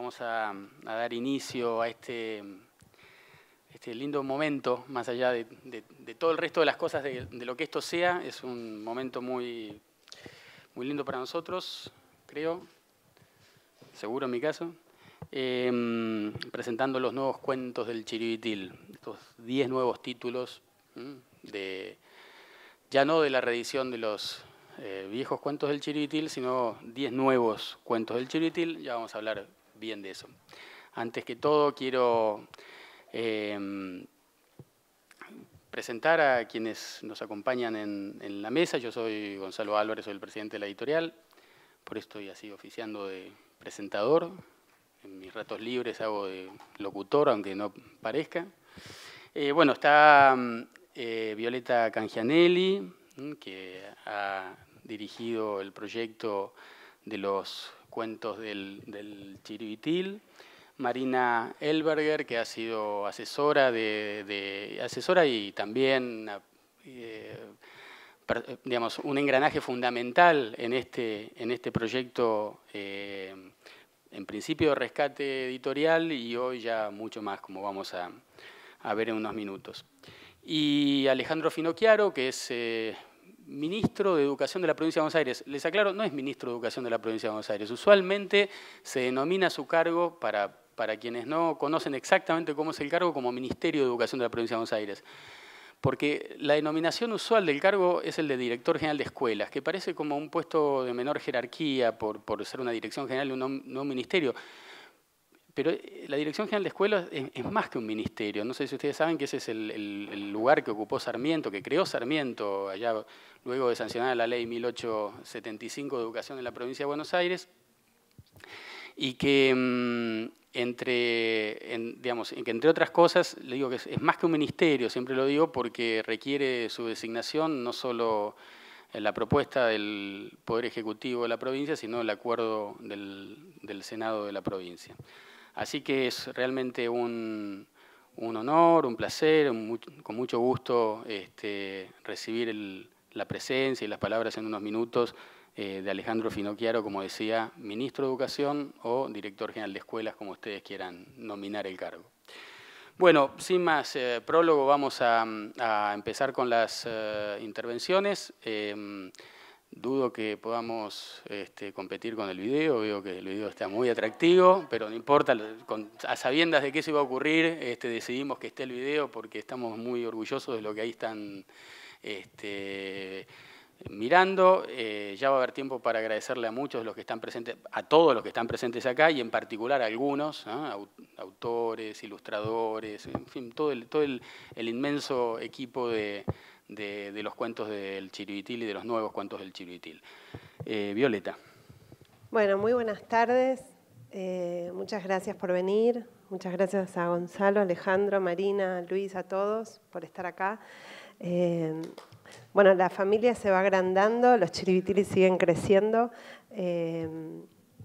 Vamos a, dar inicio a este, este lindo momento, más allá de, todo el resto de las cosas, de, lo que esto sea. Es un momento muy, muy lindo para nosotros, creo, seguro en mi caso. Em, presentando los nuevos cuentos del Chiribitil, estos 10 nuevos títulos, de, ya no de la reedición de los eh, viejos cuentos del Chiribitil, sino 10 nuevos cuentos del Chiribitil. Ya vamos a hablar bien de eso. Antes que todo, quiero em, presentar a quienes nos acompañan en, la mesa. Yo soy Gonzalo Álvarez, soy el presidente de la editorial, por eso estoy así oficiando de presentador. En mis ratos libres hago de locutor, aunque no parezca. Eh, bueno, está em, eh, Violeta Cangianelli, que ha dirigido el proyecto de los cuentos del, del Chiribitil. Marina Elberger, que ha sido asesora, de, asesora y también eh, digamos, un engranaje fundamental en este, en este proyecto, eh, en principio de rescate editorial y hoy ya mucho más, como vamos a, ver en unos minutos. Y Alejandro Finocchiaro, que es eh, ministro de Educación de la Provincia de Buenos Aires. Les aclaro, no es ministro de Educación de la Provincia de Buenos Aires. Usualmente se denomina su cargo, para, quienes no conocen exactamente cómo es el cargo, como Ministerio de Educación de la Provincia de Buenos Aires. Porque la denominación usual del cargo es el de Director General de Escuelas, que parece como un puesto de menor jerarquía por, ser una dirección general, no un ministerio. Pero eh, la Dirección General de Escuelas es, más que un ministerio. No sé si ustedes saben que ese es el, lugar que ocupó Sarmiento, que creó Sarmiento allá luego de sancionar la ley 1875 de educación en la provincia de Buenos Aires, y que mm, entre, otras cosas, le digo que es, más que un ministerio, siempre lo digo, porque requiere su designación no solo la propuesta del Poder Ejecutivo de la provincia, sino el acuerdo del Senado de la provincia. Así que es realmente un, honor, un placer, con mucho gusto este, recibir la presencia y las palabras en unos minutos eh, de Alejandro Finocchiaro, como decía, ministro de Educación o director general de escuelas, como ustedes quieran nominar el cargo. Bueno, sin más eh, prólogo, vamos a, empezar con las eh, intervenciones. Dudo que podamos este, competir con el video, veo que el video está muy atractivo, pero no importa, a sabiendas de qué se iba a ocurrir, este, decidimos que esté el video porque estamos muy orgullosos de lo que ahí están este, mirando. Eh, ya va a haber tiempo para agradecerle a muchos los que están presentes, a todos los que están presentes acá y en particular a algunos, ¿ah? autores, ilustradores, en fin, todo el inmenso equipo de de, los cuentos del Chiribitil y de los nuevos cuentos del Chiribitil. Eh, Violeta. Bueno, muy buenas tardes. Eh, muchas gracias por venir. Muchas gracias a Gonzalo, Alejandro, Marina, Luis, a todos por estar acá. Eh, bueno, la familia se va agrandando, los chiribitiles siguen creciendo.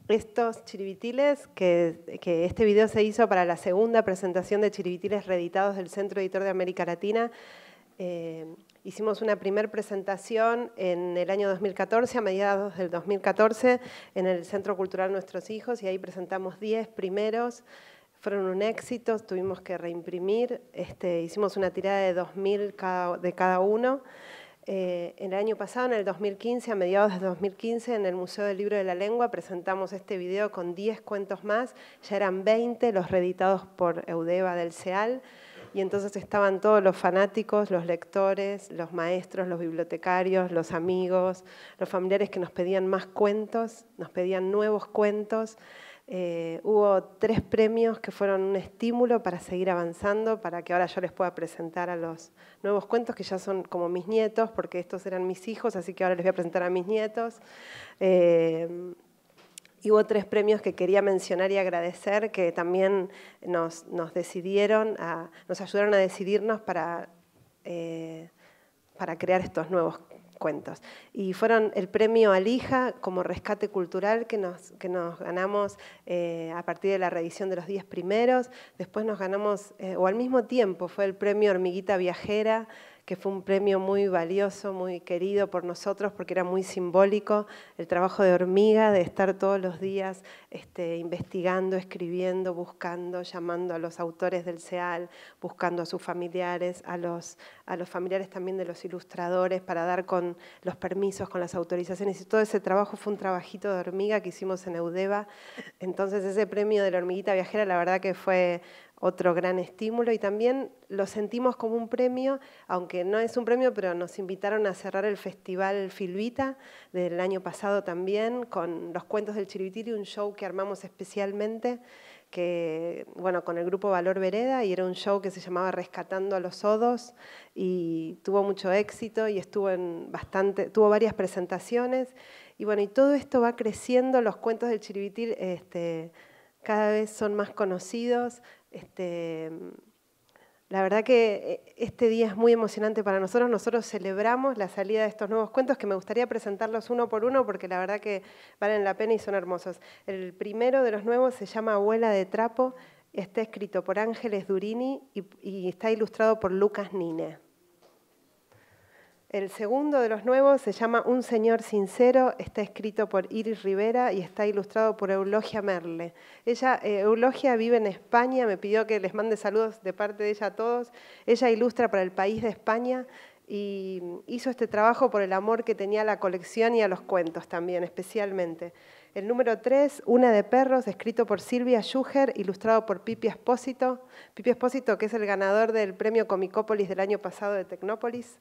estos chiribitiles, que, este video se hizo para la segunda presentación de chiribitiles reeditados del Centro Editor de América Latina, Hicimos una primer presentación en el año 2014, a mediados del 2014, en el Centro Cultural Nuestros Hijos y ahí presentamos 10 primeros. Fueron un éxito, tuvimos que reimprimir, este, hicimos una tirada de 2.000 de cada uno. Eh, el año pasado, en el 2015, a mediados del 2015, en el Museo del Libro de la Lengua presentamos este video con 10 cuentos más, ya eran 20 los reeditados por Eudeva del Seal y entonces estaban todos los fanáticos, los lectores, los maestros, los bibliotecarios, los amigos, los familiares que nos pedían más cuentos, nos pedían nuevos cuentos. Eh, hubo tres premios que fueron un estímulo para seguir avanzando, para que ahora yo les pueda presentar a los nuevos cuentos, que ya son como mis nietos, porque estos eran mis hijos, así que ahora les voy a presentar a mis nietos. Eh, y hubo tres premios que quería mencionar y agradecer que también nos, decidieron, nos ayudaron a decidirnos para, eh, para crear estos nuevos cuentos. Y fueron el premio Alija como rescate cultural que nos, que nos ganamos eh, a partir de la reedición de los 10 primeros. Después nos ganamos, eh, o al mismo tiempo, fue el premio Hormiguita Viajera que fue un premio muy valioso, muy querido por nosotros porque era muy simbólico, el trabajo de hormiga, de estar todos los días este, investigando, escribiendo, buscando, llamando a los autores del CEAL, buscando a sus familiares, a los, a los familiares también de los ilustradores para dar con los permisos, con las autorizaciones. Y todo ese trabajo fue un trabajito de hormiga que hicimos en Eudeva. Entonces ese premio de la hormiguita viajera la verdad que fue otro gran estímulo y también lo sentimos como un premio, aunque no es un premio, pero nos invitaron a cerrar el Festival Filvita del año pasado también con los cuentos del y un show que armamos especialmente que, bueno, con el grupo Valor Vereda y era un show que se llamaba Rescatando a los Odos y tuvo mucho éxito y estuvo en bastante, tuvo varias presentaciones y bueno, y todo esto va creciendo, los cuentos del Chiribitil este, cada vez son más conocidos. Este, la verdad que eh, este día es muy emocionante para nosotros. Nosotros celebramos la salida de estos nuevos cuentos que me gustaría presentarlos uno por uno porque la verdad que valen la pena y son hermosos. El primero de los nuevos se llama Abuela de Trapo. Está escrito por Ángeles Durini y, y está ilustrado por Lucas Nine. El segundo de los nuevos se llama Un Señor Sincero, está escrito por Iris Rivera y está ilustrado por Eulogia Merle. Ella, eh, Eulogia vive en España, me pidió que les mande saludos de parte de ella a todos. Ella ilustra para el país de España y hizo este trabajo por el amor que tenía a la colección y a los cuentos también, especialmente. El número tres, Una de Perros, escrito por Silvia Schuger, ilustrado por Pipi Espósito. Pipi Espósito, que es el ganador del premio Comicópolis del año pasado de Tecnópolis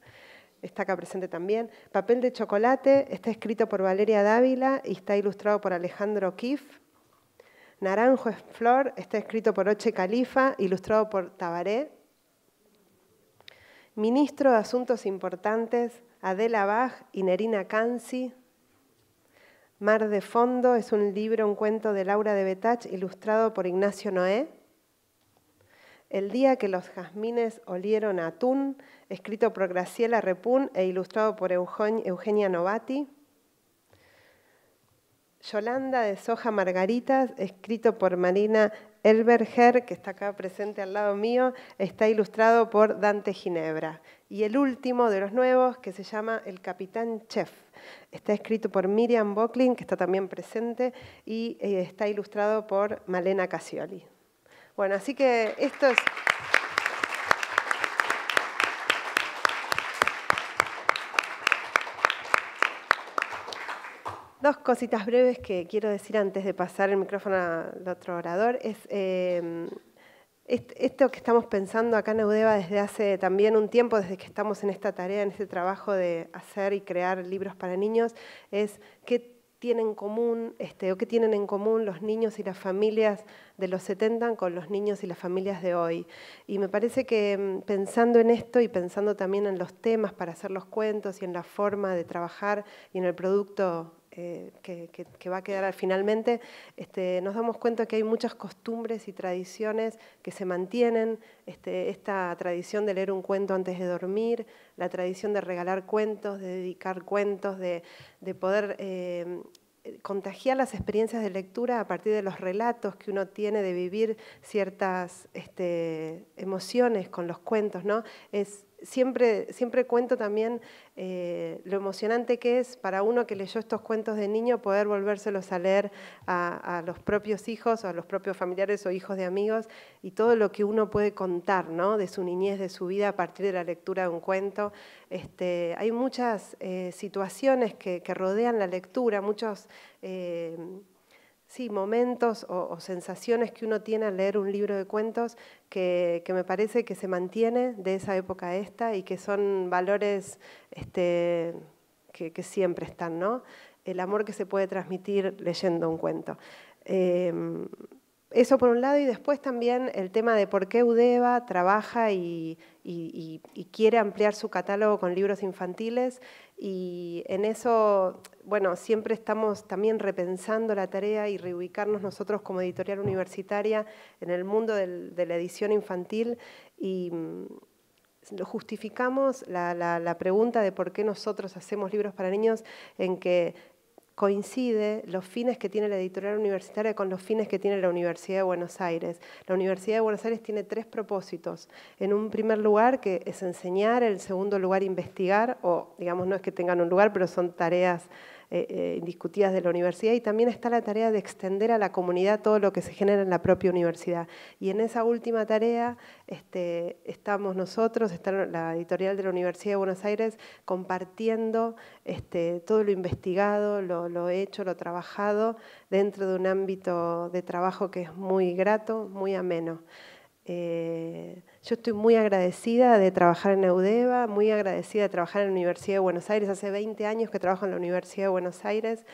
está acá presente también. Papel de chocolate está escrito por Valeria Dávila y está ilustrado por Alejandro Kif. Naranjo es flor está escrito por Oche Califa, ilustrado por Tabaré. Ministro de Asuntos Importantes, Adela Bach y Nerina Kansi, Mar de Fondo es un libro, un cuento de Laura de Betach, ilustrado por Ignacio Noé. El día que los jazmines olieron a atún, escrito por Graciela Repún e ilustrado por Eugenia Novati. Yolanda de Soja Margaritas, escrito por Marina Elberger, que está acá presente al lado mío, está ilustrado por Dante Ginebra. Y el último de los nuevos, que se llama El Capitán Chef, está escrito por Miriam Bocklin, que está también presente, y eh, está ilustrado por Malena Casioli. Bueno, así que esto es... Dos cositas breves que quiero decir antes de pasar el micrófono al otro orador. Es, em, esto que estamos pensando acá en Eudeva desde hace también un tiempo, desde que estamos en esta tarea, en este trabajo de hacer y crear libros para niños, es que en común, este, o qué tienen en común los niños y las familias de los 70 con los niños y las familias de hoy. Y me parece que mm, pensando en esto y pensando también en los temas para hacer los cuentos y en la forma de trabajar y en el producto eh, que, va a quedar finalmente, este, nos damos cuenta que hay muchas costumbres y tradiciones que se mantienen, este, esta tradición de leer un cuento antes de dormir, la tradición de regalar cuentos, de dedicar cuentos, de, poder... Eh, contagiar las experiencias de lectura a partir de los relatos que uno tiene de vivir ciertas este, emociones con los cuentos, ¿no? Es, siempre, siempre cuento también eh, lo emocionante que es para uno que leyó estos cuentos de niño poder volvérselos a leer a, los propios hijos o a los propios familiares o hijos de amigos y todo lo que uno puede contar de su niñez, de su vida a partir de la lectura de un cuento. Este, hay muchas eh, situaciones que, rodean la lectura, muchos... Eh, sí, momentos o, sensaciones que uno tiene al leer un libro de cuentos que, me parece que se mantiene de esa época a esta y que son valores este, que, siempre están, ¿no? El amor que se puede transmitir leyendo un cuento. Em, eso por un lado, y después también el tema de por qué Udeva trabaja y, quiere ampliar su catálogo con libros infantiles. Y en eso, bueno, siempre estamos también repensando la tarea y reubicarnos nosotros como editorial universitaria en el mundo de la edición infantil. Y mm, justificamos la pregunta de por qué nosotros hacemos libros para niños en que coincide los fines que tiene la editorial universitaria con los fines que tiene la Universidad de Buenos Aires. La Universidad de Buenos Aires tiene tres propósitos. En un primer lugar, que es enseñar, en segundo lugar, investigar, o digamos, no es que tengan un lugar, pero son tareas indiscutidas eh, eh, de la universidad y también está la tarea de extender a la comunidad todo lo que se genera en la propia universidad. Y en esa última tarea este, estamos nosotros, está la editorial de la Universidad de Buenos Aires compartiendo este, todo lo investigado, lo hecho, lo trabajado dentro de un ámbito de trabajo que es muy grato, muy ameno. Eh, yo estoy muy agradecida de trabajar en Eudeva, muy agradecida de trabajar en la Universidad de Buenos Aires. Hace 20 años que trabajo en la Universidad de Buenos Aires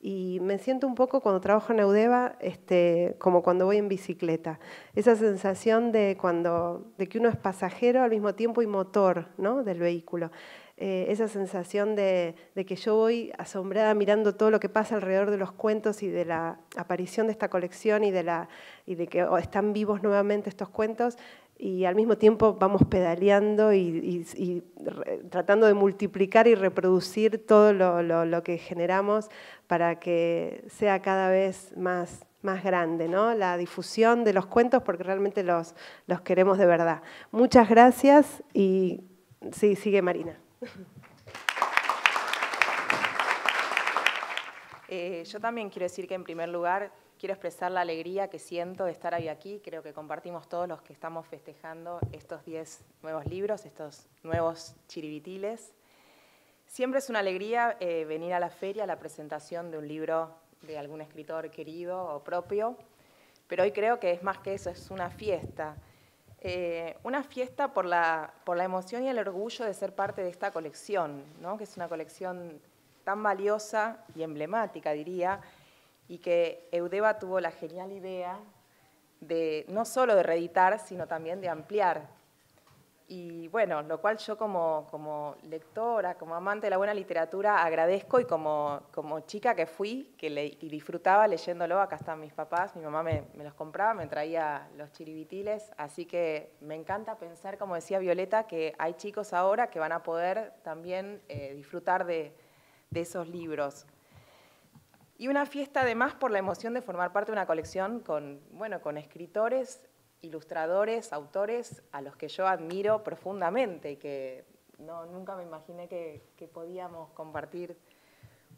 y me siento un poco cuando trabajo en Eudeva este, como cuando voy en bicicleta. Esa sensación de, cuando, de que uno es pasajero al mismo tiempo y motor del vehículo. Eh, esa sensación de, que yo voy asombrada mirando todo lo que pasa alrededor de los cuentos y de la aparición de esta colección y de, que oh, están vivos nuevamente estos cuentos y al mismo tiempo vamos pedaleando y, tratando de multiplicar y reproducir todo lo, que generamos para que sea cada vez más, más grande la difusión de los cuentos porque realmente los, los queremos de verdad. Muchas gracias y sí, sigue Marina. Eh, yo también quiero decir que en primer lugar quiero expresar la alegría que siento de estar hoy aquí. Creo que compartimos todos los que estamos festejando estos diez nuevos libros, estos nuevos chiribitiles. Siempre es una alegría eh, venir a la feria, a la presentación de un libro de algún escritor querido o propio, pero hoy creo que es más que eso, es una fiesta. Eh, una fiesta por la, emoción y el orgullo de ser parte de esta colección, ¿no? que es una colección tan valiosa y emblemática, diría, y que Eudeva tuvo la genial idea de no solo de reeditar, sino también de ampliar y bueno, lo cual yo como, como lectora, como amante de la buena literatura, agradezco y como, como chica que fui, que, le, disfrutaba leyéndolo, acá están mis papás, mi mamá me, los compraba, me traía los chiribitiles, así que me encanta pensar, como decía Violeta, que hay chicos ahora que van a poder también eh, disfrutar de, de esos libros. Y una fiesta además por la emoción de formar parte de una colección con, bueno, con escritores ilustradores, autores a los que yo admiro profundamente y que no, nunca me imaginé que, podíamos compartir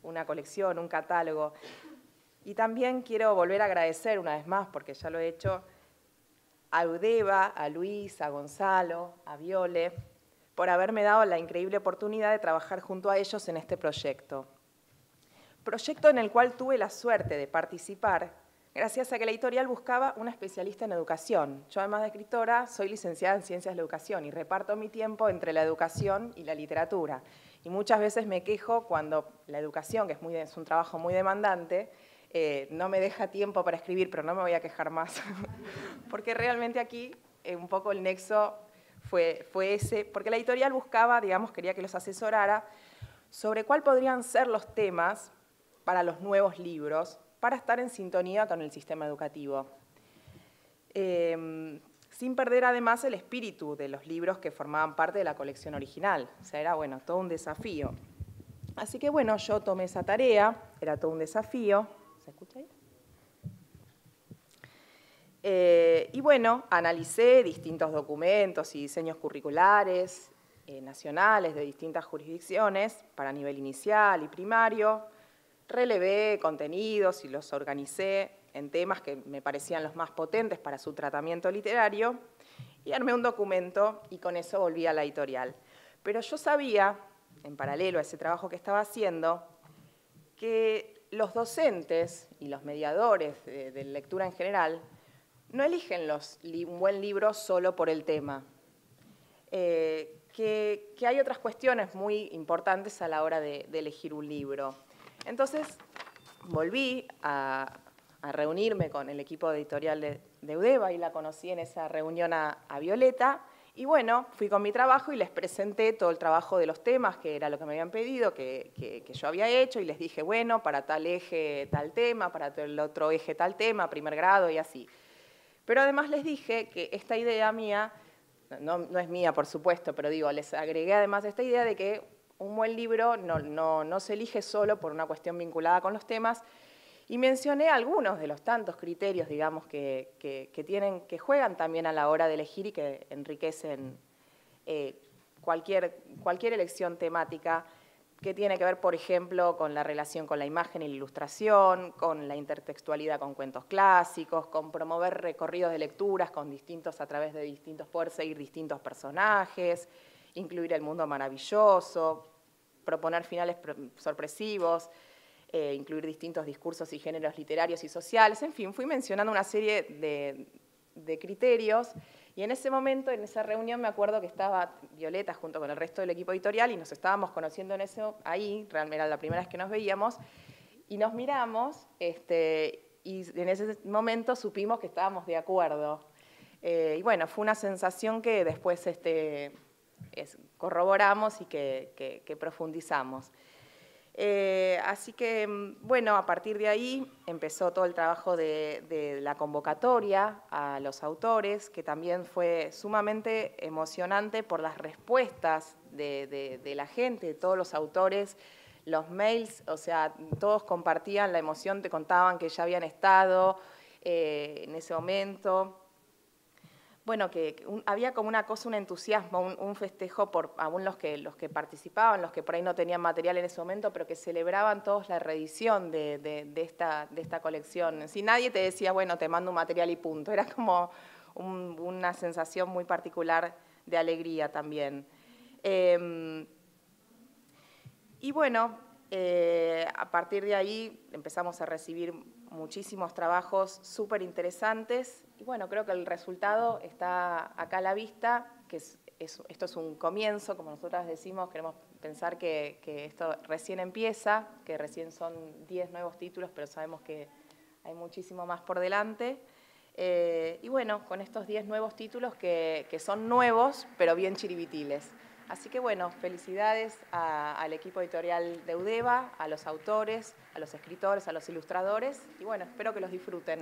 una colección, un catálogo. Y también quiero volver a agradecer una vez más, porque ya lo he hecho, a Udeva, a Luis, a Gonzalo, a Viole, por haberme dado la increíble oportunidad de trabajar junto a ellos en este proyecto. Proyecto en el cual tuve la suerte de participar gracias a que la editorial buscaba una especialista en educación. Yo, además de escritora, soy licenciada en Ciencias de la Educación y reparto mi tiempo entre la educación y la literatura. Y muchas veces me quejo cuando la educación, que es, un trabajo muy demandante, eh, no me deja tiempo para escribir, pero no me voy a quejar más. porque realmente aquí eh, un poco el nexo fue, fue ese, porque la editorial buscaba, digamos, quería que los asesorara sobre cuál podrían ser los temas para los nuevos libros para estar en sintonía con el sistema educativo. Em, sin perder además el espíritu de los libros que formaban parte de la colección original. O sea, era bueno, todo un desafío. Así que bueno, yo tomé esa tarea, era todo un desafío. ¿Se escucha ahí? Eh, y bueno, analicé distintos documentos y diseños curriculares eh, nacionales de distintas jurisdicciones para nivel inicial y primario, relevé contenidos y los organicé en temas que me parecían los más potentes para su tratamiento literario y armé un documento y con eso volví a la editorial. Pero yo sabía, en paralelo a ese trabajo que estaba haciendo, que los docentes y los mediadores de, lectura en general no eligen un buen libro solo por el tema, eh, que, hay otras cuestiones muy importantes a la hora de elegir un libro. Entonces volví a, reunirme con el equipo editorial de, Udeva y la conocí en esa reunión a, Violeta. Y bueno, fui con mi trabajo y les presenté todo el trabajo de los temas, que era lo que me habían pedido, que, yo había hecho, y les dije, bueno, para tal eje tal tema, para el otro eje tal tema, primer grado y así. Pero además les dije que esta idea mía, no, no es mía por supuesto, pero digo, les agregué además esta idea de que un buen libro no, se elige solo por una cuestión vinculada con los temas, y mencioné algunos de los tantos criterios, digamos, que, tienen, que juegan también a la hora de elegir y que enriquecen eh, cualquier, elección temática que tiene que ver, por ejemplo, con la relación con la imagen y la ilustración, con la intertextualidad con cuentos clásicos, con promover recorridos de lecturas con distintos, a través de distintos, seguir distintos personajes, incluir el mundo maravilloso, proponer finales sorpresivos, eh, incluir distintos discursos y géneros literarios y sociales, en fin, fui mencionando una serie de, criterios y en ese momento, en esa reunión, me acuerdo que estaba Violeta junto con el resto del equipo editorial y nos estábamos conociendo en eso, ahí, realmente era la primera vez que nos veíamos, y nos miramos este, y en ese momento supimos que estábamos de acuerdo. Eh, y bueno, fue una sensación que después este, corroboramos y que, profundizamos. Eh, así que, mm, bueno, a partir de ahí empezó todo el trabajo de, la convocatoria a los autores, que también fue sumamente emocionante por las respuestas de, la gente, de todos los autores, los mails, o sea, todos compartían la emoción, te contaban que ya habían estado eh, en ese momento bueno, que había como una cosa, un entusiasmo, un, festejo por aún los que, los que participaban, los que por ahí no tenían material en ese momento, pero que celebraban todos la reedición de, esta, de esta colección. Si nadie te decía, bueno, te mando un material y punto, era como una sensación muy particular de alegría también. Em, y bueno, eh, a partir de ahí empezamos a recibir muchísimos trabajos súper interesantes y bueno, creo que el resultado está acá a la vista, que esto es un comienzo, como nosotras decimos, queremos pensar que, esto recién empieza, que recién son 10 nuevos títulos, pero sabemos que hay muchísimo más por delante. Eh, y bueno, con estos 10 nuevos títulos que, que, son nuevos, pero bien chiribitiles. Así que bueno, felicidades al equipo editorial de Udeva, a los autores, a los escritores, a los ilustradores y bueno, espero que los disfruten.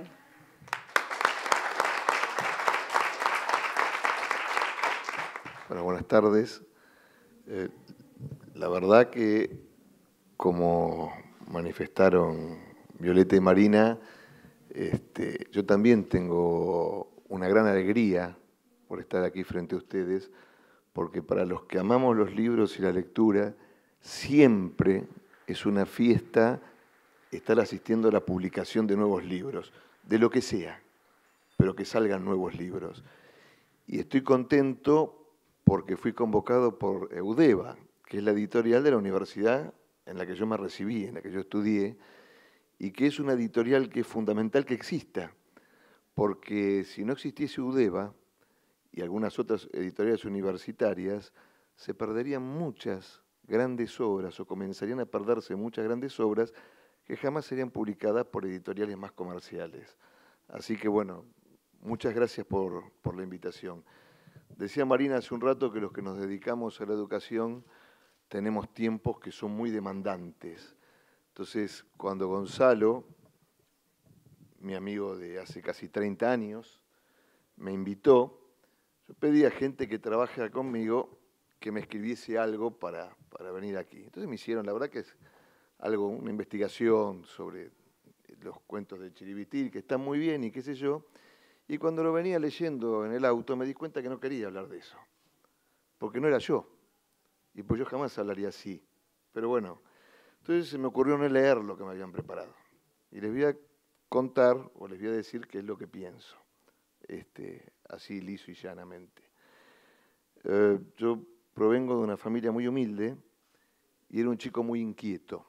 Bueno, buenas tardes. Eh, la verdad que como manifestaron Violeta y Marina, este, yo también tengo una gran alegría por estar aquí frente a ustedes porque para los que amamos los libros y la lectura, siempre es una fiesta estar asistiendo a la publicación de nuevos libros, de lo que sea, pero que salgan nuevos libros. Y estoy contento porque fui convocado por Eudeva, que es la editorial de la universidad en la que yo me recibí, en la que yo estudié, y que es una editorial que es fundamental que exista, porque si no existiese Eudeba y algunas otras editoriales universitarias, se perderían muchas grandes obras o comenzarían a perderse muchas grandes obras que jamás serían publicadas por editoriales más comerciales. Así que bueno, muchas gracias por, la invitación. Decía Marina hace un rato que los que nos dedicamos a la educación tenemos tiempos que son muy demandantes. Entonces, cuando Gonzalo, mi amigo de hace casi 30 años, me invitó, yo pedí a gente que trabajara conmigo que me escribiese algo para, para venir aquí. Entonces me hicieron, la verdad que es algo, una investigación sobre los cuentos de Chiribitil, que está muy bien y qué sé yo. Y cuando lo venía leyendo en el auto me di cuenta que no quería hablar de eso, porque no era yo. Y pues yo jamás hablaría así. Pero bueno, entonces se me ocurrió no leer lo que me habían preparado. Y les voy a contar o les voy a decir qué es lo que pienso. Este, así liso y llanamente. Eh, yo provengo de una familia muy humilde y era un chico muy inquieto.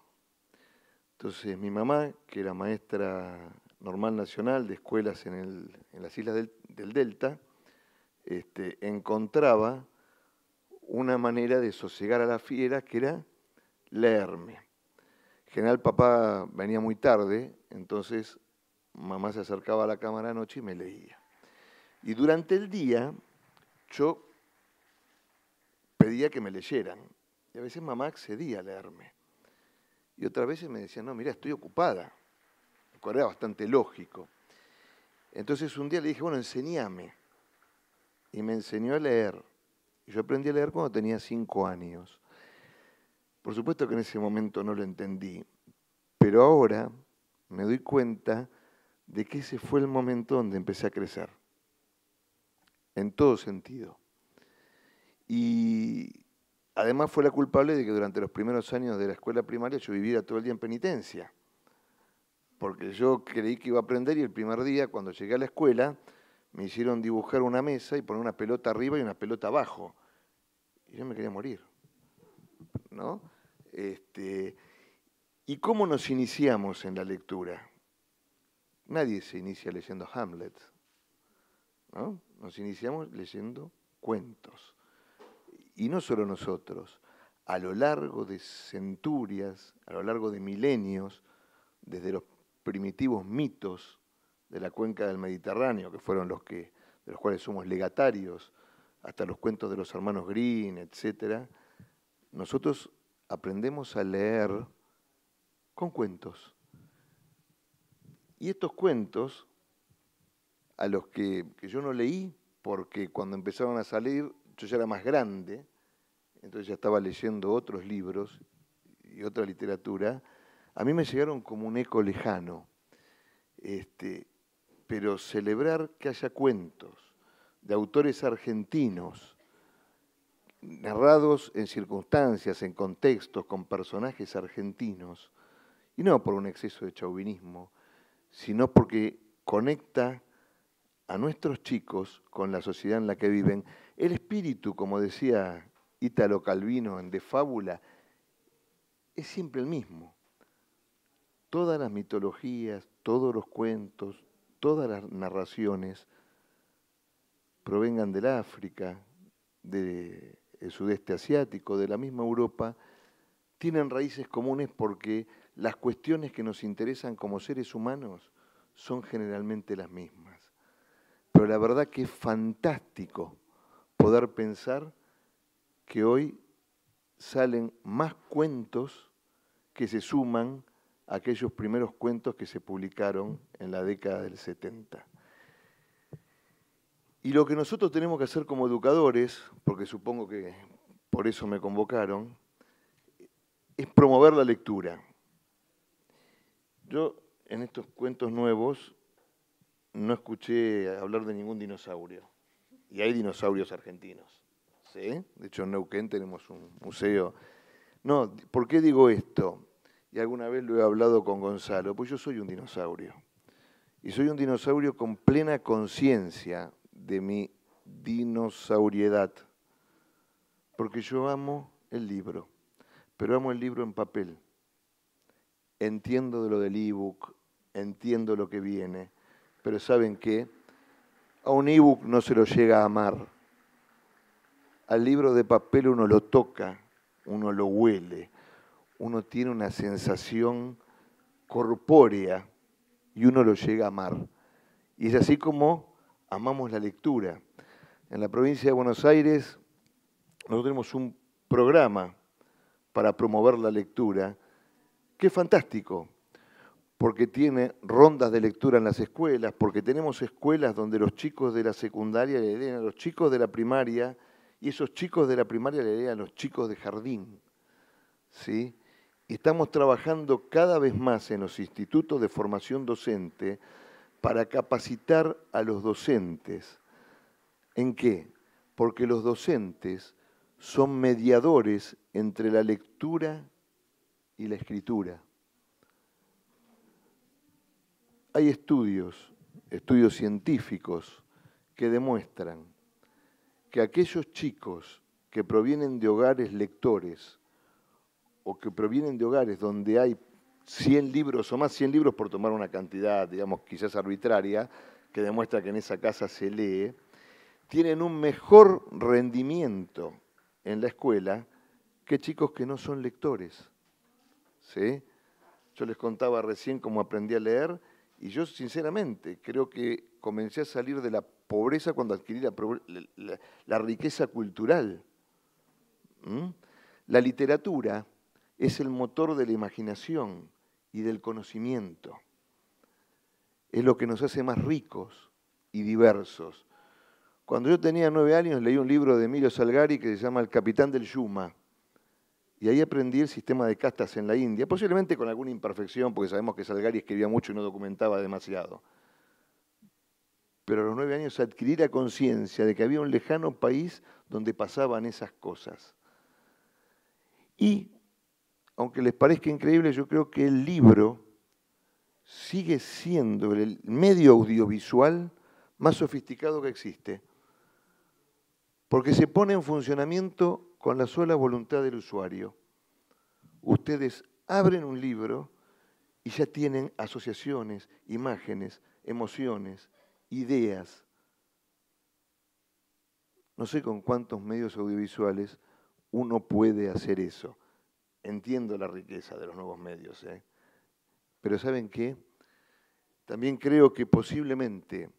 Entonces mi mamá, que era maestra normal nacional de escuelas en, las islas del, Delta, este, encontraba una manera de sosegar a la fiera que era leerme. General papá venía muy tarde, entonces mamá se acercaba a la cámara anoche y me leía. Y durante el día yo pedía que me leyeran. Y a veces mamá accedía a leerme. Y otras veces me decía, no, mira, estoy ocupada. Me bastante lógico. Entonces un día le dije, bueno, enseñame. Y me enseñó a leer. Y yo aprendí a leer cuando tenía cinco años. Por supuesto que en ese momento no lo entendí, pero ahora me doy cuenta de que ese fue el momento donde empecé a crecer en todo sentido. Y además fue la culpable de que durante los primeros años de la escuela primaria yo viviera todo el día en penitencia, porque yo creí que iba a aprender y el primer día, cuando llegué a la escuela, me hicieron dibujar una mesa y poner una pelota arriba y una pelota abajo. Y yo me quería morir. ¿No? Este, ¿Y cómo nos iniciamos en la lectura? Nadie se inicia leyendo Hamlet. Nos iniciamos leyendo cuentos. Y no solo nosotros, a lo largo de centurias, a lo largo de milenios, desde los primitivos mitos de la cuenca del Mediterráneo, que fueron los que, de los cuales somos legatarios, hasta los cuentos de los hermanos Green, etc., nosotros aprendemos a leer con cuentos. Y estos cuentos a los que, yo no leí, porque cuando empezaron a salir yo ya era más grande, entonces ya estaba leyendo otros libros y otra literatura, a mí me llegaron como un eco lejano. Este, pero celebrar que haya cuentos de autores argentinos, narrados en circunstancias, en contextos, con personajes argentinos, y no por un exceso de chauvinismo, sino porque conecta a nuestros chicos con la sociedad en la que viven el espíritu, como decía Ítalo Calvino en De Fábula, es siempre el mismo. Todas las mitologías, todos los cuentos, todas las narraciones provengan del África, del sudeste asiático, de la misma Europa, tienen raíces comunes porque las cuestiones que nos interesan como seres humanos son generalmente las mismas. Pero la verdad que es fantástico poder pensar que hoy salen más cuentos que se suman a aquellos primeros cuentos que se publicaron en la década del 70. Y lo que nosotros tenemos que hacer como educadores, porque supongo que por eso me convocaron, es promover la lectura. Yo en estos cuentos nuevos no escuché hablar de ningún dinosaurio. Y hay dinosaurios argentinos. ¿sí? De hecho, en Neuquén tenemos un museo. No, ¿por qué digo esto? Y alguna vez lo he hablado con Gonzalo, pues yo soy un dinosaurio. Y soy un dinosaurio con plena conciencia de mi dinosauriedad. Porque yo amo el libro, pero amo el libro en papel. Entiendo de lo del ebook, entiendo lo que viene pero ¿saben que A un ebook no se lo llega a amar. Al libro de papel uno lo toca, uno lo huele, uno tiene una sensación corpórea y uno lo llega a amar. Y es así como amamos la lectura. En la provincia de Buenos Aires nosotros tenemos un programa para promover la lectura, que es fantástico, porque tiene rondas de lectura en las escuelas, porque tenemos escuelas donde los chicos de la secundaria le leen a los chicos de la primaria y esos chicos de la primaria le leen a los chicos de jardín. ¿sí? Estamos trabajando cada vez más en los institutos de formación docente para capacitar a los docentes. ¿En qué? Porque los docentes son mediadores entre la lectura y la escritura hay estudios, estudios científicos, que demuestran que aquellos chicos que provienen de hogares lectores o que provienen de hogares donde hay 100 libros o más 100 libros por tomar una cantidad, digamos, quizás arbitraria, que demuestra que en esa casa se lee, tienen un mejor rendimiento en la escuela que chicos que no son lectores. Yo les contaba recién cómo aprendí a leer y yo sinceramente creo que comencé a salir de la pobreza cuando adquirí la, riqueza cultural. ¿Mm? La literatura es el motor de la imaginación y del conocimiento. Es lo que nos hace más ricos y diversos. Cuando yo tenía nueve años leí un libro de Emilio Salgari que se llama El capitán del Yuma y ahí aprendí el sistema de castas en la India, posiblemente con alguna imperfección, porque sabemos que Salgari escribía mucho y no documentaba demasiado. Pero a los nueve años adquirí la conciencia de que había un lejano país donde pasaban esas cosas. Y, aunque les parezca increíble, yo creo que el libro sigue siendo el medio audiovisual más sofisticado que existe, porque se pone en funcionamiento con la sola voluntad del usuario. Ustedes abren un libro y ya tienen asociaciones, imágenes, emociones, ideas. No sé con cuántos medios audiovisuales uno puede hacer eso. Entiendo la riqueza de los nuevos medios. ¿eh? Pero ¿saben qué? También creo que posiblemente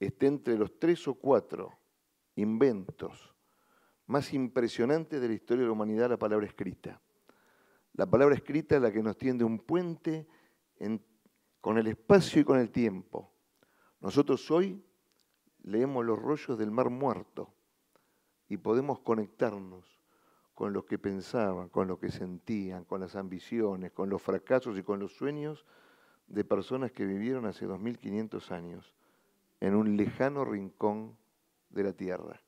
esté entre los tres o cuatro inventos más impresionante de la historia de la humanidad, la palabra escrita. La palabra escrita es la que nos tiende un puente con el espacio y con el tiempo. Nosotros hoy leemos los rollos del mar muerto y podemos conectarnos con lo que pensaban, con lo que sentían, con las ambiciones, con los fracasos y con los sueños de personas que vivieron hace 2500 años en un lejano rincón de la Tierra.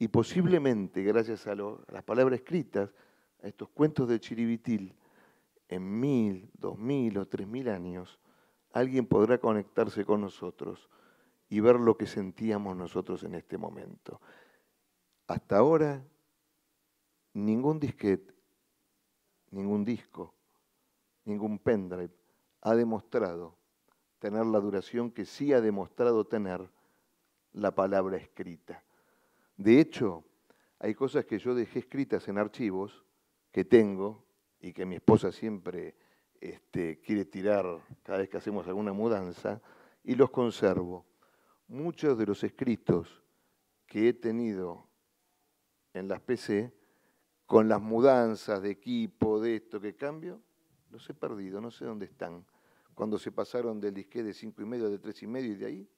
Y posiblemente, gracias a, las palabras escritas, a estos cuentos de Chiribitil, en mil, dos mil o tres mil años, alguien podrá conectarse con nosotros y ver lo que sentíamos nosotros en este momento. Hasta ahora, ningún disquete, ningún disco, ningún pendrive ha demostrado tener la duración que sí ha demostrado tener la palabra escrita. De hecho, hay cosas que yo dejé escritas en archivos que tengo y que mi esposa siempre este, quiere tirar cada vez que hacemos alguna mudanza y los conservo. Muchos de los escritos que he tenido en las PC, con las mudanzas de equipo, de esto que cambio, los he perdido, no sé dónde están. Cuando se pasaron del disquete de cinco y medio, de tres y medio y de ahí,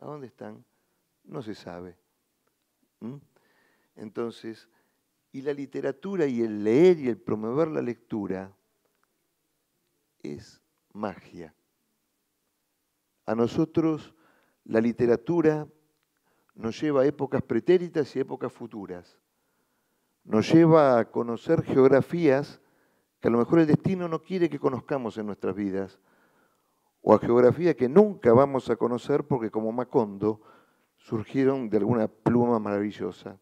¿a dónde están? No se sabe. Entonces, y la literatura y el leer y el promover la lectura es magia. A nosotros la literatura nos lleva a épocas pretéritas y épocas futuras. Nos lleva a conocer geografías que a lo mejor el destino no quiere que conozcamos en nuestras vidas, o a geografía que nunca vamos a conocer porque como Macondo surgieron de alguna pluma maravillosa.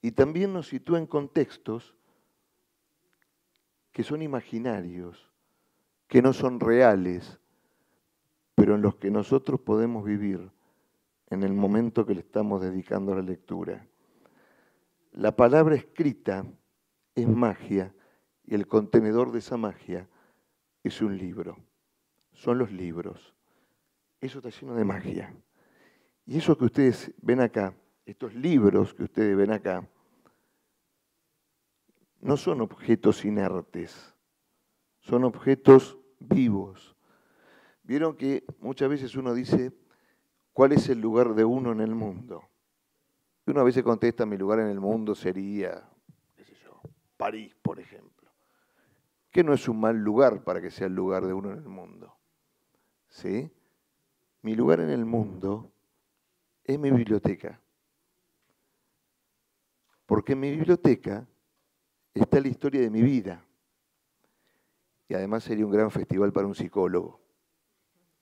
Y también nos sitúa en contextos que son imaginarios, que no son reales, pero en los que nosotros podemos vivir en el momento que le estamos dedicando a la lectura. La palabra escrita es magia y el contenedor de esa magia es un libro. Son los libros. Eso está lleno de magia. Y eso que ustedes ven acá, estos libros que ustedes ven acá, no son objetos inertes, son objetos vivos. Vieron que muchas veces uno dice, ¿cuál es el lugar de uno en el mundo? Y uno a veces contesta, mi lugar en el mundo sería, qué sé yo, París, por ejemplo. Que no es un mal lugar para que sea el lugar de uno en el mundo. ¿Sí? Mi lugar en el mundo es mi biblioteca. Porque en mi biblioteca está la historia de mi vida. Y además sería un gran festival para un psicólogo.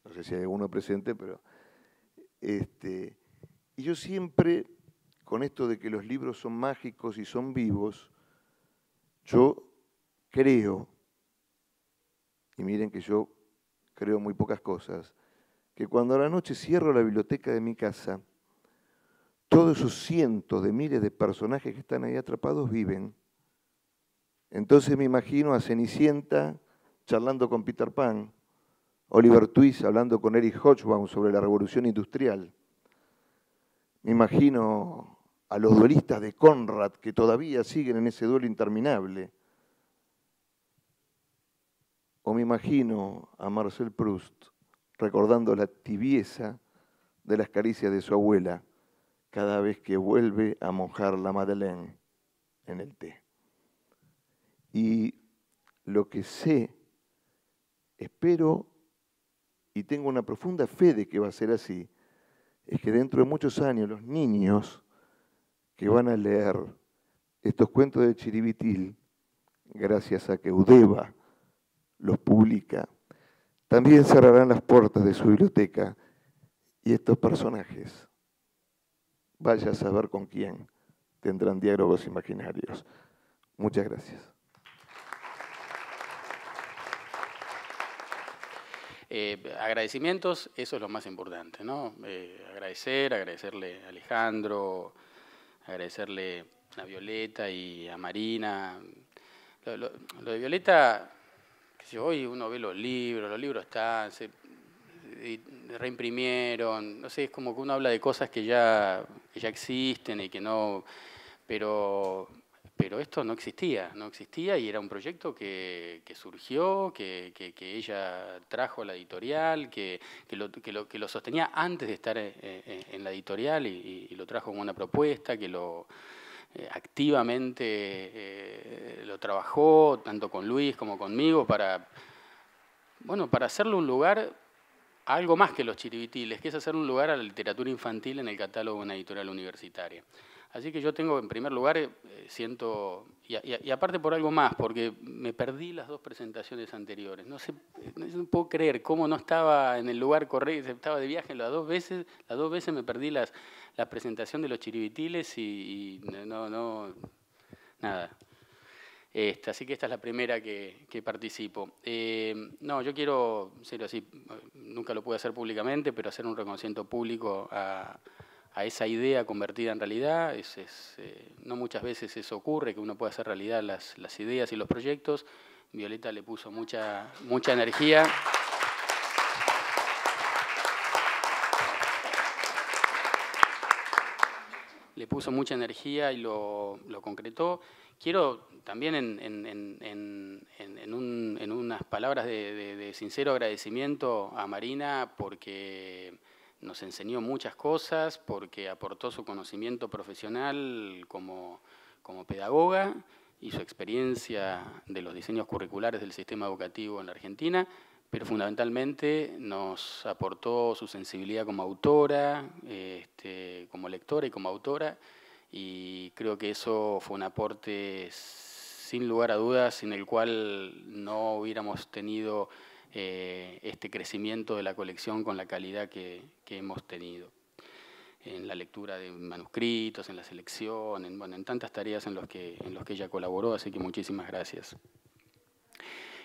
No sé si hay alguno presente, pero... Este, y yo siempre, con esto de que los libros son mágicos y son vivos, yo creo, y miren que yo creo muy pocas cosas, que cuando a la noche cierro la biblioteca de mi casa, todos esos cientos de miles de personajes que están ahí atrapados viven. Entonces me imagino a Cenicienta charlando con Peter Pan, Oliver Twist hablando con Eric Hobsbawm sobre la revolución industrial. Me imagino a los duelistas de Conrad que todavía siguen en ese duelo interminable. O me imagino a Marcel Proust recordando la tibieza de las caricias de su abuela cada vez que vuelve a mojar la Madeleine en el té. Y lo que sé, espero y tengo una profunda fe de que va a ser así, es que dentro de muchos años los niños que van a leer estos cuentos de Chiribitil, gracias a que Udeva los publica, también cerrarán las puertas de su biblioteca y estos personajes vaya a saber con quién tendrán diálogos imaginarios. Muchas gracias. Eh, agradecimientos, eso es lo más importante, ¿no? Eh, agradecer, agradecerle a Alejandro, agradecerle a Violeta y a Marina. Lo, de Violeta, que si hoy uno ve los libros, los libros están, reimprimieron, no sé, es como que uno habla de cosas que ya, ya existen y que no, pero, pero esto no existía, no existía y era un proyecto que, surgió, que, ella trajo a la editorial, que, lo, que, sostenía antes de estar eh, eh, en, la editorial y, lo trajo como una propuesta, que lo eh, activamente lo trabajó, tanto con Luis como conmigo, para, bueno, para hacerle un lugar algo más que los chiribitiles, que es hacer un lugar a la literatura infantil en el catálogo de una editorial universitaria. Así que yo tengo, en primer lugar, eh, siento, y, aparte por algo más, porque me perdí las dos presentaciones anteriores. No sé, no puedo creer cómo no estaba en el lugar correcto, estaba de viaje las dos veces, las dos veces me perdí las, la presentación de los chiribitiles y, y no, no, nada. Este, así que esta es la primera que, participo. Eh, no, yo quiero, serio, así, nunca lo pude hacer públicamente, pero hacer un reconocimiento público a, esa idea convertida en realidad. Eh, no muchas veces eso ocurre, que uno pueda hacer realidad las, ideas y los proyectos. Violeta le puso mucha, mucha energía. Le puso mucha energía y lo concretó quiero también en, unas palabras de, sincero agradecimiento a Marina porque nos enseñó muchas cosas, porque aportó su conocimiento profesional como, pedagoga y su experiencia de los diseños curriculares del sistema educativo en la Argentina, pero fundamentalmente nos aportó su sensibilidad como autora, este, como lectora y como autora, y creo que eso fue un aporte sin lugar a dudas sin el cual no hubiéramos tenido eh, este crecimiento de la colección con la calidad que, hemos tenido en la lectura de manuscritos, en la selección, en, tantas tareas en las que, que ella colaboró, así que muchísimas gracias.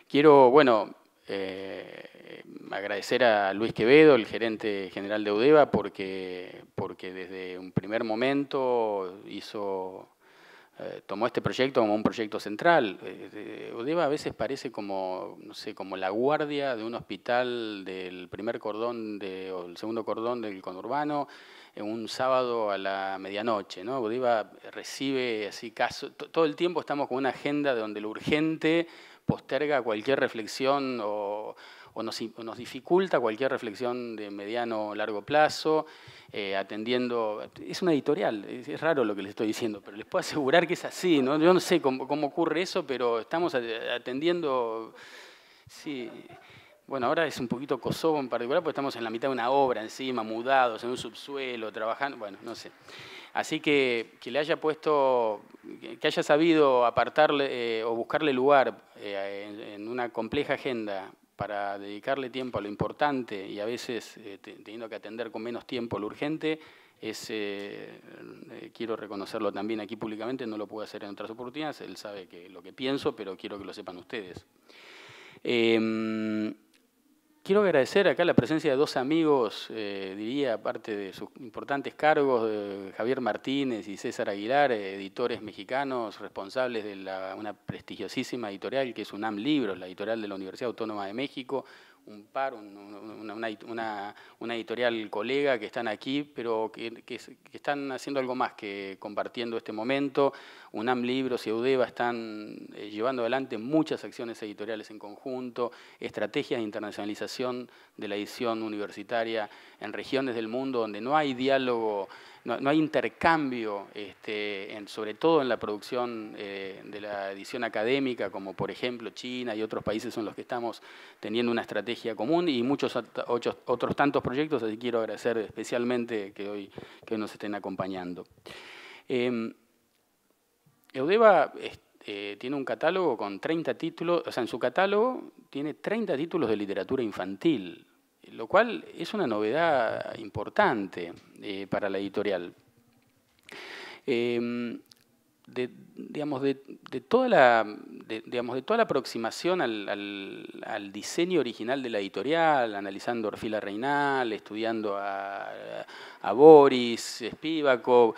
Quiero, bueno, eh, agradecer a Luis Quevedo, el gerente general de Udeva, porque, porque desde un primer momento hizo, eh, tomó este proyecto como un proyecto central. Eh, Udeva a veces parece como, no sé, como la guardia de un hospital del primer cordón de, o el segundo cordón del conurbano en un sábado a la medianoche. ¿no? Udeva recibe así casos, todo el tiempo estamos con una agenda donde lo urgente posterga cualquier reflexión o, nos, dificulta cualquier reflexión de mediano o largo plazo, eh, atendiendo... Es una editorial, es, raro lo que les estoy diciendo, pero les puedo asegurar que es así. ¿no? Yo no sé cómo, ocurre eso, pero estamos atendiendo... Sí, bueno, ahora es un poquito Kosovo en particular, porque estamos en la mitad de una obra encima, mudados, en un subsuelo, trabajando, bueno, no sé. Así que que le haya puesto, que haya sabido apartarle eh, o buscarle lugar eh, en, una compleja agenda para dedicarle tiempo a lo importante y a veces eh, teniendo que atender con menos tiempo lo urgente, quiero reconocerlo también aquí públicamente, no lo puedo hacer en otras oportunidades, él sabe que lo que pienso, pero quiero que lo sepan ustedes. Em, Quiero agradecer acá la presencia de dos amigos, eh, diría, aparte de sus importantes cargos, Javier Martínez y César Aguilar, eh, editores mexicanos, responsables de una prestigiosísima editorial que es UNAM Libros, la editorial de la Universidad Autónoma de México, un par, una, una, editorial colega que están aquí, pero que, están haciendo algo más que compartiendo este momento. UNAM Libros y Eudeva están eh, llevando adelante muchas acciones editoriales en conjunto, estrategias de internacionalización de la edición universitaria en regiones del mundo donde no hay diálogo no, hay intercambio, este, sobre todo en la producción eh, de la edición académica, como por ejemplo China y otros países son los que estamos teniendo una estrategia común y muchos otros, tantos proyectos, así quiero agradecer especialmente que hoy, que nos estén acompañando. Em, eh, Eudeva tiene un catálogo con 30 títulos, o sea, en su catálogo tiene 30 títulos de literatura infantil, lo cual es una novedad importante eh, para la editorial. Em, de, digamos, de, toda la, digamos, de toda la aproximación al, diseño original de la editorial, analizando Orfila Reinal, estudiando a, a Boris, Spivakov,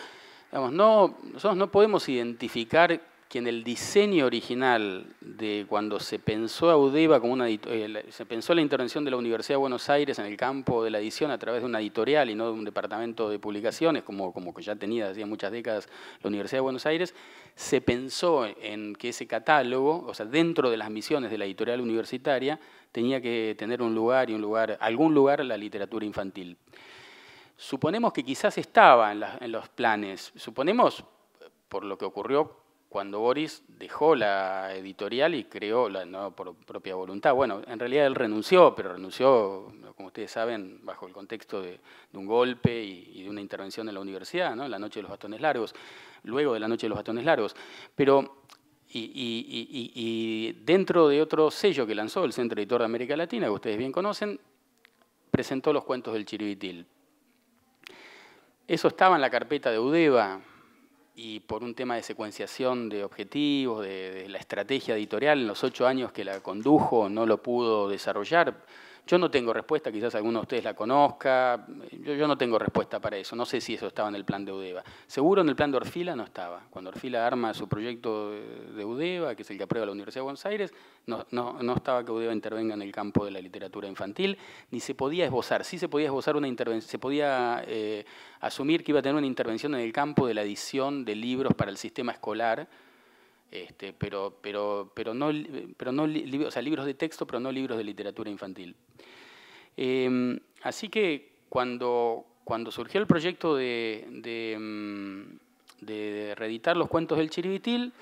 digamos, no, nosotros no podemos identificar que en el diseño original de cuando se pensó a como una eh, se pensó la intervención de la Universidad de Buenos Aires en el campo de la edición a través de una editorial y no de un departamento de publicaciones, como, como ya tenía hacía muchas décadas la Universidad de Buenos Aires, se pensó en que ese catálogo, o sea, dentro de las misiones de la editorial universitaria, tenía que tener un lugar y un lugar, algún lugar la literatura infantil. Suponemos que quizás estaba en los planes, suponemos por lo que ocurrió cuando Boris dejó la editorial y creó, la, no por propia voluntad, bueno, en realidad él renunció, pero renunció, como ustedes saben, bajo el contexto de, un golpe y, de una intervención en la universidad, ¿no? la noche de los bastones largos, luego de la noche de los bastones largos. Pero, y, y dentro de otro sello que lanzó el Centro Editor de América Latina, que ustedes bien conocen, presentó los cuentos del Chiribitil. Eso estaba en la carpeta de Udeva, y por un tema de secuenciación de objetivos, de, la estrategia editorial, en los ocho años que la condujo no lo pudo desarrollar yo no tengo respuesta, quizás alguno de ustedes la conozca, yo, no tengo respuesta para eso, no sé si eso estaba en el plan de UDEVA. Seguro en el plan de Orfila no estaba. Cuando Orfila arma su proyecto de UDEVA, que es el que aprueba la Universidad de Buenos Aires, no, estaba que UDEVA intervenga en el campo de la literatura infantil, ni se podía esbozar, sí se podía esbozar una intervención, se podía eh, asumir que iba a tener una intervención en el campo de la edición de libros para el sistema escolar, este, pero, pero, pero no, pero no o sea, libros de texto, pero no libros de literatura infantil. Em, así que cuando, cuando surgió el proyecto mm, de, de, reeditar los cuentos del Chiribitil,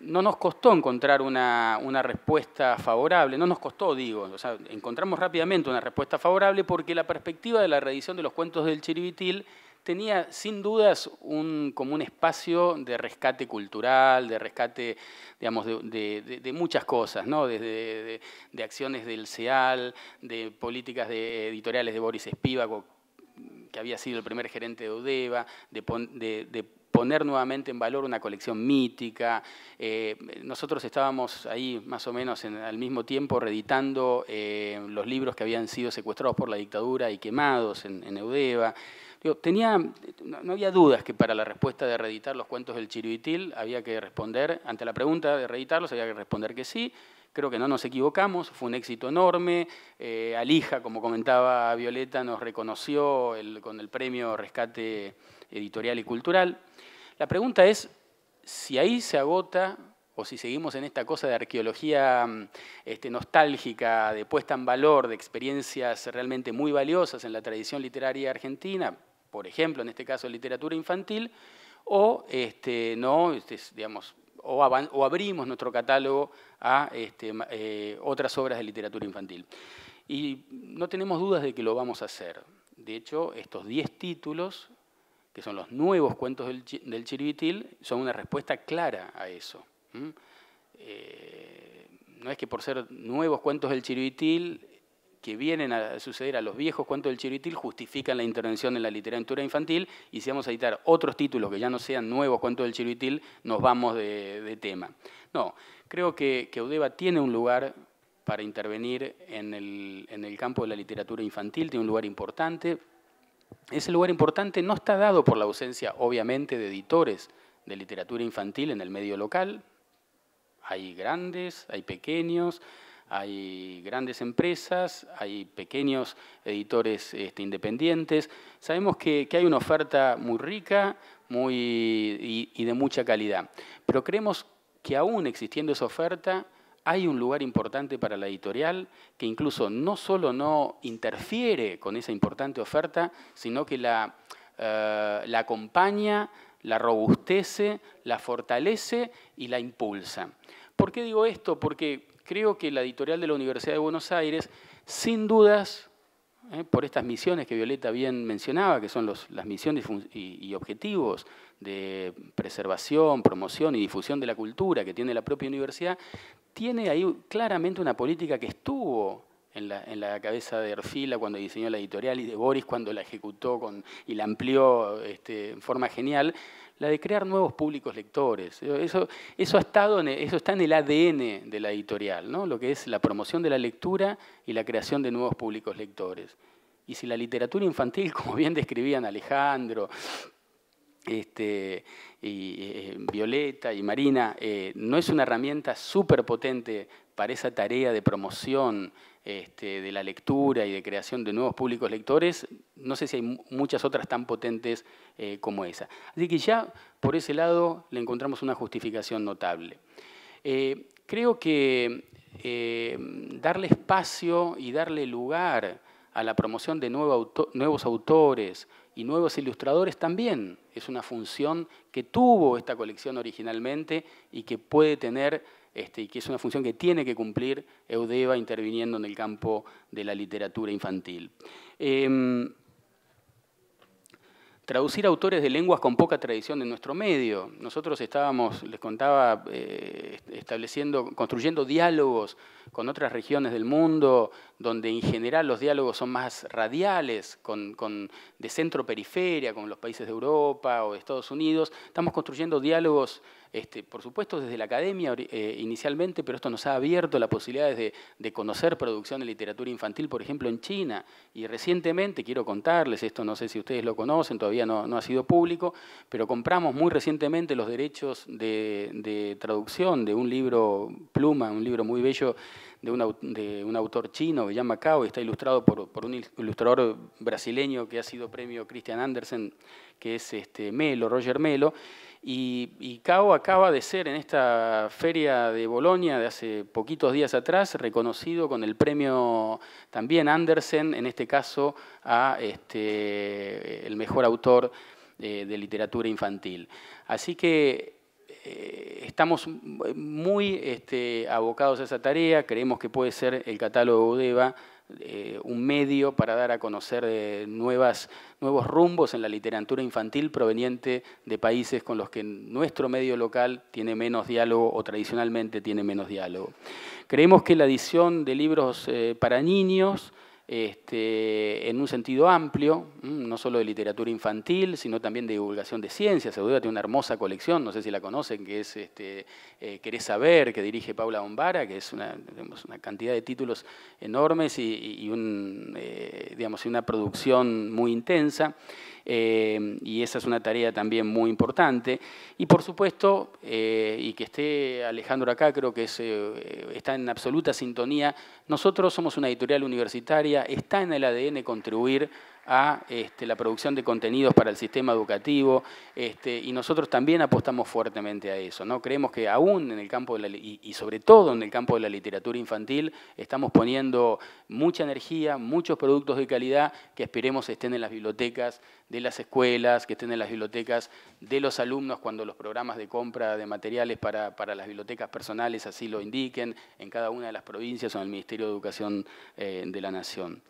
no nos costó encontrar una, una, respuesta favorable, no nos costó, digo, o sea, encontramos rápidamente una respuesta favorable porque la perspectiva de la reedición de los cuentos del Chiribitil tenía sin dudas un, como un espacio de rescate cultural, de rescate, de, muchas cosas, Desde de, acciones del CEAL, de políticas de editoriales de Boris Espívago, que había sido el primer gerente de UDEVA, de, poner nuevamente en valor una colección mítica. Eh, nosotros estábamos ahí más o menos en, al mismo tiempo reeditando eh, los libros que habían sido secuestrados por la dictadura y quemados en, en Eudeva tenía, no había dudas que para la respuesta de reeditar los cuentos del Chiribitil había que responder, ante la pregunta de reeditarlos había que responder que sí, creo que no nos equivocamos, fue un éxito enorme. Eh, Alija, como comentaba Violeta, nos reconoció con el premio Rescate Editorial y Cultural. La pregunta es si ahí se agota o si seguimos en esta cosa de arqueología mm, este, nostálgica, de puesta en valor de experiencias realmente muy valiosas en la tradición literaria argentina, por ejemplo, en este caso literatura infantil, o, este, no, este, digamos, o, abrimos nuestro catálogo a este, eh, otras obras de literatura infantil. Y no tenemos dudas de que lo vamos a hacer. De hecho, estos 10 títulos, que son los nuevos cuentos del, del Chiribitil, son una respuesta clara a eso. Eh, no es que por ser nuevos cuentos del Chiribitil que vienen a suceder a los viejos cuentos del Chiritil justifican la intervención en la literatura infantil y si vamos a editar otros títulos que ya no sean nuevos cuentos del Chiritil, nos vamos de, tema. No, creo que, que Udeva tiene un lugar para intervenir en el, en el campo de la literatura infantil, tiene un lugar importante. Ese lugar importante no está dado por la ausencia, obviamente, de editores de literatura infantil en el medio local. Hay grandes, hay pequeños, hay grandes empresas, hay pequeños editores este, independientes. Sabemos que, hay una oferta muy rica muy, y, de mucha calidad, pero creemos que aún existiendo esa oferta, hay un lugar importante para la editorial que incluso no solo no interfiere con esa importante oferta, sino que la, eh, la acompaña, la robustece, la fortalece y la impulsa. ¿Por qué digo esto? Porque Creo que la editorial de la Universidad de Buenos Aires, sin dudas, eh, por estas misiones que Violeta bien mencionaba, que son las misiones y, objetivos de preservación, promoción y difusión de la cultura que tiene la propia universidad, tiene ahí claramente una política que estuvo en la, cabeza de Erfila cuando diseñó la editorial y de Boris cuando la ejecutó y la amplió este, en forma genial, la de crear nuevos públicos lectores. Eso, eso, ha estado e, eso está en el ADN de la editorial, ¿no? lo que es la promoción de la lectura y la creación de nuevos públicos lectores. Y si la literatura infantil, como bien describían Alejandro, este, y, eh, Violeta y Marina, eh, no es una herramienta súper potente para esa tarea de promoción este, de la lectura y de creación de nuevos públicos lectores, no sé si hay muchas otras tan potentes eh, como esa. Así que ya por ese lado le encontramos una justificación notable. Eh, creo que eh, darle espacio y darle lugar a la promoción de nuevos autores y nuevos ilustradores también es una función que tuvo esta colección originalmente y que puede tener este, y que es una función que tiene que cumplir Eudeva interviniendo en el campo de la literatura infantil. Em, traducir autores de lenguas con poca tradición en nuestro medio. Nosotros estábamos, les contaba, eh, estableciendo, construyendo diálogos con otras regiones del mundo, donde en general los diálogos son más radiales, de centro periferia, con los países de Europa o Estados Unidos. Estamos construyendo diálogos este, por supuesto desde la academia eh, inicialmente, pero esto nos ha abierto la posibilidad de, conocer producción de literatura infantil, por ejemplo, en China. Y recientemente, quiero contarles, esto no sé si ustedes lo conocen, todavía no, ha sido público, pero compramos muy recientemente los derechos de, traducción de un libro, Pluma, un libro muy bello de un, autor chino que se llama Cao, y está ilustrado por, un ilustrador brasileño que ha sido premio Christian Andersen, que es este, Melo, Roger Melo, y, Cao acaba de ser en esta feria de Bolonia de hace poquitos días atrás reconocido con el premio también Andersen, en este caso a este, el mejor autor de, eh, de literatura infantil. Así que eh, estamos muy este, abocados a esa tarea, creemos que puede ser el catálogo de eh, un medio para dar a conocer eh, nuevos rumbos en la literatura infantil proveniente de países con los que nuestro medio local tiene menos diálogo o tradicionalmente tiene menos diálogo. Creemos que la edición de libros para niños este, en un sentido amplio, mm, no solo de literatura infantil, sino también de divulgación de ciencias. seguro, tiene una hermosa colección, no sé si la conocen, que es este, eh, Querés Saber, que dirige Paula Bombara, que es una, cantidad de títulos enormes y, eh, una producción muy intensa. Eh, y esa es una tarea también muy importante. Y por supuesto, eh, y que esté Alejandro acá, creo que eh, está en absoluta sintonía, nosotros somos una editorial universitaria, está en el ADN contribuir a este, la producción de contenidos para el sistema educativo este, y nosotros también apostamos fuertemente a eso. ¿no? Creemos que aún en el campo de y, sobre todo en el campo de la literatura infantil estamos poniendo mucha energía, muchos productos de calidad que esperemos estén en las bibliotecas de las escuelas, que estén en las bibliotecas de los alumnos cuando los programas de compra de materiales para, para las bibliotecas personales así lo indiquen en cada una de las provincias o en el Ministerio de Educación eh, de la Nación.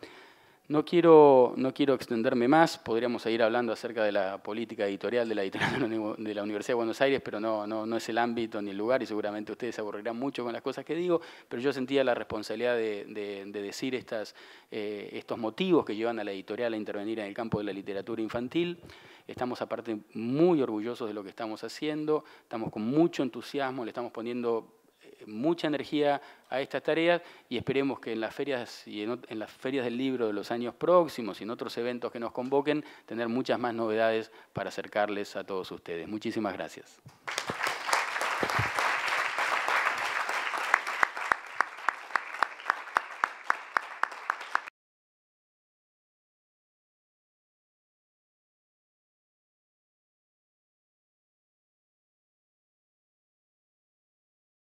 No quiero, no quiero extenderme más, podríamos seguir hablando acerca de la política editorial de la de la Universidad de Buenos Aires, pero no, no, es el ámbito ni el lugar y seguramente ustedes se aburrirán mucho con las cosas que digo, pero yo sentía la responsabilidad de, decir estas, eh, estos motivos que llevan a la editorial a intervenir en el campo de la literatura infantil. Estamos aparte muy orgullosos de lo que estamos haciendo, estamos con mucho entusiasmo, le estamos poniendo mucha energía a estas tareas y esperemos que en las ferias y en, las ferias del libro de los años próximos y en otros eventos que nos convoquen tener muchas más novedades para acercarles a todos ustedes. Muchísimas gracias.